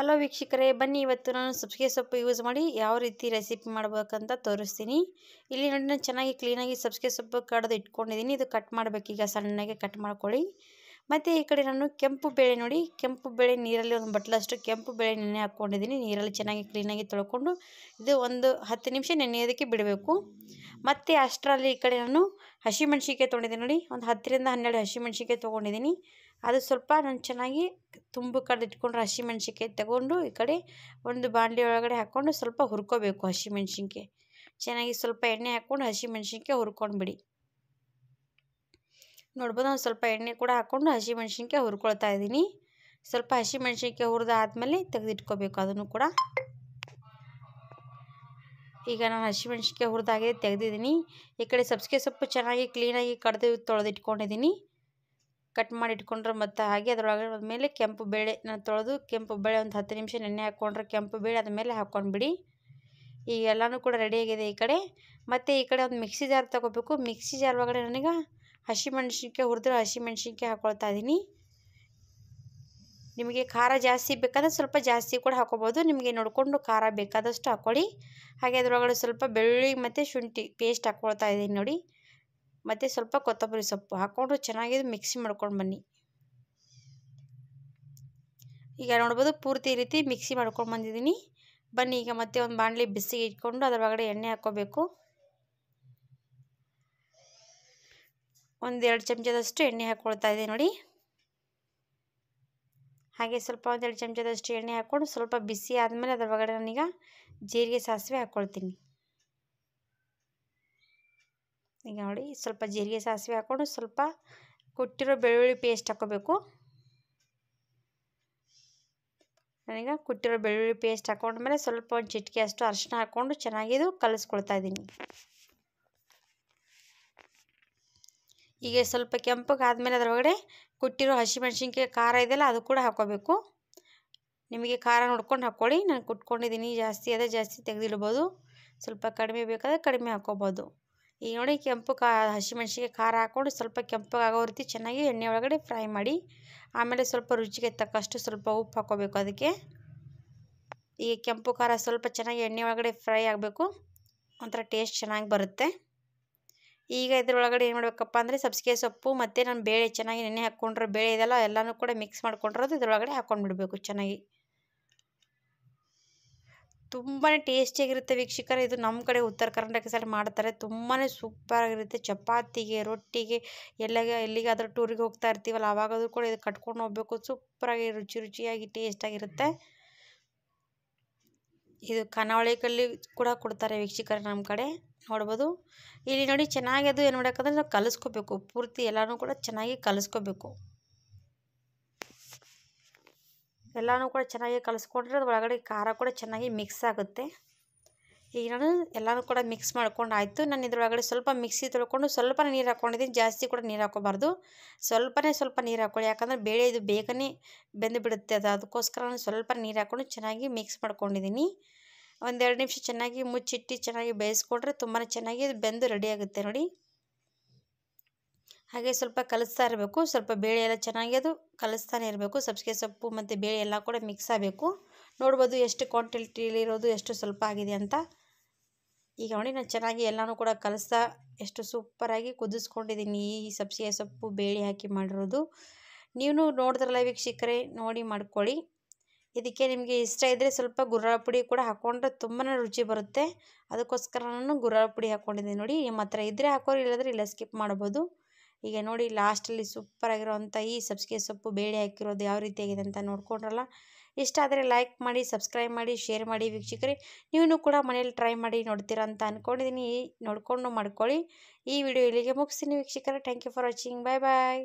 hello ವೀಕ್ಷಕರೇ ಬನ್ನಿ ಇವತ್ತು ನಾನು ಸಬ್ಸಿಗೆ ಸೊಪ್ಪು ಯೂಸ್ ಮಾಡಿ ಯಾವ ರೀತಿ ರೆಸಿಪಿ ಮಾಡಬೇಕಂತ ತೋರಿಸ್ತೀನಿ ಇಲ್ಲಿ ನೋಡಿ ನಾನು ಚೆನ್ನಾಗಿ ಕ್ಲೀನಾಗಿ ಸಬ್ಸಿಗೆ ಸೊಪ್ಪು ಕಡ್ದು ಇಟ್ಕೊಂಡಿದ್ದೀನಿ ಇದು ಕಟ್ ಈಗ ಸಣ್ಣಗೆ ಕಟ್ ಮಾಡ್ಕೊಳ್ಳಿ ಮತ್ತು ಈ ಕಡೆ ನಾನು ಕೆಂಪು ಬೇಳೆ ನೋಡಿ ಕೆಂಪು ಬೇಳೆ ನೀರಲ್ಲಿ ಒಂದು ಬಟ್ಲಷ್ಟು ಕೆಂಪು ಬೇಳೆ ನೆನೆ ಹಾಕ್ಕೊಂಡಿದ್ದೀನಿ ನೀರಲ್ಲಿ ಚೆನ್ನಾಗಿ ಕ್ಲೀನಾಗಿ ತೊಳ್ಕೊಂಡು ಇದು ಒಂದು ಹತ್ತು ನಿಮಿಷ ನೆನೆಯೋದಕ್ಕೆ ಬಿಡಬೇಕು ಮತ್ತೆ ಅಷ್ಟರಲ್ಲಿ ಈ ಕಡೆ ನಾನು ಹಸಿಮೆಣ್ಸಿಕಾಯಿ ತೊಗೊಂಡಿದ್ದೀನಿ ನೋಡಿ ಒಂದು ಹತ್ತರಿಂದ ಹನ್ನೆರಡು ಹಸಿಮೆಣ್ಸಿಕಾಯಿ ತೊಗೊಂಡಿದ್ದೀನಿ ಅದು ಸ್ವಲ್ಪ ನಾನು ಚೆನ್ನಾಗಿ ತುಂಬು ಕಡೆ ಇಟ್ಕೊಂಡ್ರೆ ಹಸಿಮೆಣ್ಸಿಕಾಯಿ ತಗೊಂಡು ಈ ಕಡೆ ಒಂದು ಬಾಂಡ್ಲಿ ಒಳಗಡೆ ಹಾಕ್ಕೊಂಡು ಸ್ವಲ್ಪ ಹುರ್ಕೋಬೇಕು ಹಸಿಮೆಣ್ಸಿನ್ಕಾಯಿ ಚೆನ್ನಾಗಿ ಸ್ವಲ್ಪ ಎಣ್ಣೆ ಹಾಕ್ಕೊಂಡು ಹಸಿಮೆಣ್ಸಿನ್ಕಾಯಿ ಹುರ್ಕೊಂಡ್ಬಿಡಿ ನೋಡ್ಬೋದು ಒಂದು ಸ್ವಲ್ಪ ಎಣ್ಣೆ ಕೂಡ ಹಾಕ್ಕೊಂಡು ಹಸಿಮೆಣ್ಸಿನ್ಕಾಯಿ ಹುರ್ಕೊಳ್ತಾ ಇದ್ದೀನಿ ಸ್ವಲ್ಪ ಹಸಿಮೆಣ್ಸಿನ್ಕಾಯಿ ಹುರಿದಾದ್ಮೇಲೆ ತೆಗೆದಿಟ್ಕೋಬೇಕು ಅದನ್ನು ಕೂಡ ಈಗ ನಾನು ಹಸಿಮೆಣ್ಸಿಕಾಯಿ ಹುರಿದಾಗಿದೆ ತೆಗೆದಿದ್ದೀನಿ ಈ ಕಡೆ ಸಬ್ಸಿಗೆ ಸೊಪ್ಪು ಚೆನ್ನಾಗಿ ಕ್ಲೀನಾಗಿ ಕಡ್ದು ತೊಳೆದಿಟ್ಕೊಂಡಿದ್ದೀನಿ ಕಟ್ ಮಾಡಿ ಇಟ್ಕೊಂಡ್ರೆ ಮತ್ತು ಹಾಗೆ ಅದರೊಳಗೆ ಮೇಲೆ ಕೆಂಪು ಬೇಳೆ ನಾನು ತೊಳೆದು ಕೆಂಪು ಬೇಳೆ ಒಂದು ಹತ್ತು ನಿಮಿಷ ನೆನೆ ಹಾಕ್ಕೊಂಡ್ರೆ ಕೆಂಪು ಬೇಳೆ ಅದ ಮೇಲೆ ಹಾಕ್ಕೊಂಡ್ಬಿಡಿ ಈಗ ಎಲ್ಲನೂ ಕೂಡ ರೆಡಿಯಾಗಿದೆ ಈ ಕಡೆ ಮತ್ತು ಈ ಕಡೆ ಒಂದು ಮಿಕ್ಸಿ ಜಾರ್ ತೊಗೋಬೇಕು ಮಿಕ್ಸಿ ಜಾರ್ ಒಳಗಡೆ ನನಗೆ ಹಸಿಮೆಣ್ಸಿನ್ಕಾಯಿ ಹುರಿದ್ರೆ ಹಸಿಮೆಣ್ಸಿನ್ಕಾಯಿ ಹಾಕ್ಕೊಳ್ತಾ ಇದ್ದೀನಿ ನಿಮಗೆ ಖಾರ ಜಾಸ್ತಿ ಬೇಕಾದರೆ ಸ್ವಲ್ಪ ಜಾಸ್ತಿ ಕೂಡ ಹಾಕೋಬೋದು ನಿಮಗೆ ನೋಡಿಕೊಂಡು ಖಾರ ಬೇಕಾದಷ್ಟು ಹಾಕ್ಕೊಳ್ಳಿ ಹಾಗೆ ಅದರೊಳಗಡೆ ಸ್ವಲ್ಪ ಬೆಳ್ಳುಳ್ಳಿ ಮತ್ತು ಶುಂಠಿ ಪೇಸ್ಟ್ ಹಾಕ್ಕೊಳ್ತಾ ಇದ್ದೀನಿ ನೋಡಿ ಮತ್ತು ಸ್ವಲ್ಪ ಕೊತ್ತಂಬರಿ ಸೊಪ್ಪು ಹಾಕ್ಕೊಂಡು ಚೆನ್ನಾಗಿ ಮಿಕ್ಸಿ ಮಾಡ್ಕೊಂಡು ಬನ್ನಿ ಈಗ ನೋಡ್ಬೋದು ಪೂರ್ತಿ ರೀತಿ ಮಿಕ್ಸಿ ಮಾಡ್ಕೊಂಡು ಬಂದಿದ್ದೀನಿ ಬನ್ನಿ ಈಗ ಮತ್ತೆ ಒಂದು ಬಾಣಲಿ ಬಿಸಿಗೆ ಇಟ್ಕೊಂಡು ಅದರ ಒಳಗಡೆ ಎಣ್ಣೆ ಹಾಕ್ಕೋಬೇಕು ಒಂದೆರಡು ಚಮಚದಷ್ಟು ಎಣ್ಣೆ ಹಾಕ್ಕೊಳ್ತಾ ಇದೆ ನೋಡಿ ಹಾಗೆ ಸ್ವಲ್ಪ ಒಂದೆರಡು ಚಮಚದಷ್ಟು ಎಣ್ಣೆ ಹಾಕ್ಕೊಂಡು ಸ್ವಲ್ಪ ಬಿಸಿ ಆದಮೇಲೆ ಅದರ ಒಳಗಡೆ ನಾನೀಗ ಜೀರಿಗೆ ಸಾಸಿವೆ ಹಾಕ್ಕೊಳ್ತೀನಿ ಈಗ ನೋಡಿ ಸ್ವಲ್ಪ ಜೀರಿಗೆ ಸಾಸಿವೆ ಹಾಕ್ಕೊಂಡು ಸ್ವಲ್ಪ ಕುಟ್ಟಿರೋ ಬೆಳ್ಳುಳ್ಳಿ ಪೇಸ್ಟ್ ಹಾಕ್ಕೋಬೇಕು ನನಗೆ ಕುಟ್ಟಿರೋ ಬೆಳ್ಳುಳ್ಳಿ ಪೇಸ್ಟ್ ಹಾಕೊಂಡ್ಮೇಲೆ ಸ್ವಲ್ಪ ಒಂದು ಚಿಟಿಕೆ ಅಷ್ಟು ಅರಿಶಿನ ಹಾಕ್ಕೊಂಡು ಚೆನ್ನಾಗಿದು ಕಲಿಸ್ಕೊಳ್ತಾ ಇದ್ದೀನಿ ಈಗ ಸ್ವಲ್ಪ ಕೆಂಪಗೆ ಅದರೊಳಗಡೆ ಒಳಗಡೆ ಕುಟ್ಟಿರೋ ಹಸಿಮೆಣ್ಸಿನ್ಕಾಯಿ ಖಾರ ಇದೆಯಲ್ಲ ಅದು ಕೂಡ ಹಾಕೋಬೇಕು ನಿಮಗೆ ಖಾರ ನೋಡ್ಕೊಂಡು ಹಾಕ್ಕೊಳ್ಳಿ ನಾನು ಕುಟ್ಕೊಂಡಿದ್ದೀನಿ ಜಾಸ್ತಿ ಅದೇ ಜಾಸ್ತಿ ತೆಗೆದಿಡ್ಬೋದು ಸ್ವಲ್ಪ ಕಡಿಮೆ ಬೇಕಾದರೆ ಕಡಿಮೆ ಹಾಕೋಬೋದು ಈಗ ನೋಡಿ ಕೆಂಪು ಕಾ ಹಸಿಮೆಣ್ಸಿಗೆ ಖಾರ ಹಾಕ್ಕೊಂಡು ಸ್ವಲ್ಪ ಕೆಂಪಗಾಗೋ ರೀತಿ ಚೆನ್ನಾಗಿ ಎಣ್ಣೆ ಒಳಗಡೆ ಫ್ರೈ ಮಾಡಿ ಆಮೇಲೆ ಸ್ವಲ್ಪ ರುಚಿಗೆ ತಕ್ಕಷ್ಟು ಸ್ವಲ್ಪ ಉಪ್ಪು ಹಾಕೋಬೇಕು ಅದಕ್ಕೆ ಈಗ ಕೆಂಪು ಖಾರ ಸ್ವಲ್ಪ ಚೆನ್ನಾಗಿ ಎಣ್ಣೆ ಒಳಗಡೆ ಫ್ರೈ ಆಗಬೇಕು ಒಂಥರ ಟೇಸ್ಟ್ ಚೆನ್ನಾಗಿ ಬರುತ್ತೆ ಈಗ ಇದ್ರೊಳಗಡೆ ಏನು ಮಾಡಬೇಕಪ್ಪ ಅಂದರೆ ಸಬ್ಸಿಗೆ ಸೊಪ್ಪು ಮತ್ತು ನಾನು ಬೇಳೆ ಚೆನ್ನಾಗಿ ನೆನೆ ಹಾಕ್ಕೊಂಡ್ರೆ ಬೇಳೆ ಇದೆಲ್ಲ ಎಲ್ಲನೂ ಕೂಡ ಮಿಕ್ಸ್ ಮಾಡ್ಕೊಂಡಿರೋದು ಇದರೊಳಗಡೆ ಹಾಕ್ಕೊಂಡ್ಬಿಡ್ಬೇಕು ಚೆನ್ನಾಗಿ ತುಂಬಾ ಟೇಸ್ಟಿಯಾಗಿರುತ್ತೆ ವೀಕ್ಷಕರ ಇದು ನಮ್ಮ ಕಡೆ ಉತ್ತರ ಕರ್ನಾಟಕ ಸೈಡ್ ಮಾಡ್ತಾರೆ ತುಂಬಾ ಸೂಪರಾಗಿರುತ್ತೆ ಚಪಾತಿಗೆ ರೊಟ್ಟಿಗೆ ಎಲ್ಲಿಗೆ ಎಲ್ಲಿಗಾದರೂ ಟೂರಿಗೆ ಹೋಗ್ತಾ ಇರ್ತೀವಲ್ಲ ಆವಾಗಾದರೂ ಕೂಡ ಇದು ಕಟ್ಕೊಂಡು ಹೋಗ್ಬೇಕು ಸೂಪರಾಗಿ ರುಚಿ ರುಚಿಯಾಗಿ ಟೇಸ್ಟಾಗಿರುತ್ತೆ ಇದು ಖಾನಾವಳಿ ಕೂಡ ಕೊಡ್ತಾರೆ ವೀಕ್ಷಕರು ನಮ್ಮ ಕಡೆ ನೋಡ್ಬೋದು ಇಲ್ಲಿ ನೋಡಿ ಚೆನ್ನಾಗಿ ಅದು ಏನು ಮಾಡಬೇಕಂದ್ರೆ ನಾವು ಕಲಿಸ್ಕೋಬೇಕು ಪೂರ್ತಿ ಎಲ್ಲನೂ ಕೂಡ ಚೆನ್ನಾಗಿ ಕಲಿಸ್ಕೋಬೇಕು ಎಲ್ಲನೂ ಕೂಡ ಚೆನ್ನಾಗಿ ಕಲಿಸ್ಕೊಂಡ್ರೆ ಅದು ಒಳಗಡೆ ಖಾರ ಕೂಡ ಚೆನ್ನಾಗಿ ಮಿಕ್ಸ್ ಆಗುತ್ತೆ ಈಗ ನಾನು ಎಲ್ಲನೂ ಕೂಡ ಮಿಕ್ಸ್ ಮಾಡ್ಕೊಂಡು ಆಯಿತು ನಾನು ಇದ್ರೊಳಗಡೆ ಸ್ವಲ್ಪ ಮಿಕ್ಸಿ ತೊಳ್ಕೊಂಡು ಸ್ವಲ್ಪ ನೀರು ಹಾಕ್ಕೊಂಡಿದ್ದೀನಿ ಜಾಸ್ತಿ ಕೂಡ ನೀರು ಹಾಕೋಬಾರ್ದು ಸ್ವಲ್ಪನೇ ಸ್ವಲ್ಪ ನೀರು ಹಾಕ್ಕೊಳ್ಳಿ ಯಾಕಂದರೆ ಬೇಳೆ ಇದು ಬೇಗನೆ ಬೆಂದುಬಿಡುತ್ತೆ ಅದು ಅದಕ್ಕೋಸ್ಕರ ನಾನು ಸ್ವಲ್ಪ ನೀರು ಹಾಕ್ಕೊಂಡು ಚೆನ್ನಾಗಿ ಮಿಕ್ಸ್ ಮಾಡ್ಕೊಂಡಿದ್ದೀನಿ ಒಂದೆರಡು ನಿಮಿಷ ಚೆನ್ನಾಗಿ ಮುಚ್ಚಿಟ್ಟು ಚೆನ್ನಾಗಿ ಬೇಯಿಸ್ಕೊಂಡ್ರೆ ತುಂಬಾ ಚೆನ್ನಾಗಿ ಬೆಂದು ರೆಡಿಯಾಗುತ್ತೆ ನೋಡಿ ಹಾಗೆ ಸ್ವಲ್ಪ ಕಲಿಸ್ತಾ ಇರಬೇಕು ಸ್ವಲ್ಪ ಬೇಳೆ ಎಲ್ಲ ಚೆನ್ನಾಗಿ ಅದು ಕಲಿಸ್ತಾನೆ ಇರಬೇಕು ಸಬ್ಸಿಗೆ ಸೊಪ್ಪು ಮತ್ತು ಬೇಳೆ ಎಲ್ಲ ಕೂಡ ಮಿಕ್ಸ್ ಆಗಬೇಕು ನೋಡ್ಬೋದು ಎಷ್ಟು ಕ್ವಾಂಟಿಟಿಲಿರೋದು ಎಷ್ಟು ಸ್ವಲ್ಪ ಆಗಿದೆ ಅಂತ ಈಗ ನೋಡಿ ನಾನು ಚೆನ್ನಾಗಿ ಎಲ್ಲನೂ ಕೂಡ ಕಲಿಸ್ತಾ ಎಷ್ಟು ಸೂಪರಾಗಿ ಕುದಿಸ್ಕೊಂಡಿದ್ದೀನಿ ಈ ಸಬ್ಸಿಗೆ ಸೊಪ್ಪು ಬೇಳೆ ಹಾಕಿ ಮಾಡಿರೋದು ನೀವು ನೋಡಿದ್ರಲ್ಲ ವೀಕ್ಷಕರೇ ನೋಡಿ ಮಾಡ್ಕೊಳ್ಳಿ ಇದಕ್ಕೆ ನಿಮಗೆ ಇಷ್ಟ ಇದ್ದರೆ ಸ್ವಲ್ಪ ಗುರ್ರ ಪುಡಿ ಕೂಡ ಹಾಕ್ಕೊಂಡ್ರೆ ತುಂಬಾ ರುಚಿ ಬರುತ್ತೆ ಅದಕ್ಕೋಸ್ಕರ ನಾನು ಗುರ್ರ ಪುಡಿ ಹಾಕ್ಕೊಂಡಿದ್ದೀನಿ ನೋಡಿ ನಿಮ್ಮ ಹತ್ರ ಇದ್ದರೆ ಹಾಕೋರು ಇಲ್ಲದ್ರೆ ಇಲ್ಲ ಸ್ಕಿಪ್ ಮಾಡ್ಬೋದು ಈಗ ನೋಡಿ ಲಾಸ್ಟಲ್ಲಿ ಸೂಪರ್ ಆಗಿರೋವಂಥ ಈ ಸಬ್ಸಿಗೆ ಸೊಪ್ಪು ಬೇಳೆ ಹಾಕಿರೋದು ಯಾವ ರೀತಿಯಾಗಿದೆ ಅಂತ ನೋಡ್ಕೊಂಡ್ರಲ್ಲ ಇಷ್ಟ ಆದರೆ ಲೈಕ್ ಮಾಡಿ ಸಬ್ಸ್ಕ್ರೈಬ್ ಮಾಡಿ ಶೇರ್ ಮಾಡಿ ವೀಕ್ಷಕರಿ ನೀವು ಕೂಡ ಮನೇಲಿ ಟ್ರೈ ಮಾಡಿ ನೋಡ್ತೀರಾ ಅಂತ ಅಂದ್ಕೊಂಡಿದ್ದೀನಿ ನೋಡಿಕೊಂಡು ಮಾಡ್ಕೊಳ್ಳಿ ಈ ವಿಡಿಯೋ ಇಲ್ಲಿಗೆ ಮುಗಿಸ್ತೀನಿ ವೀಕ್ಷಕರೇ thank you for watching bye bye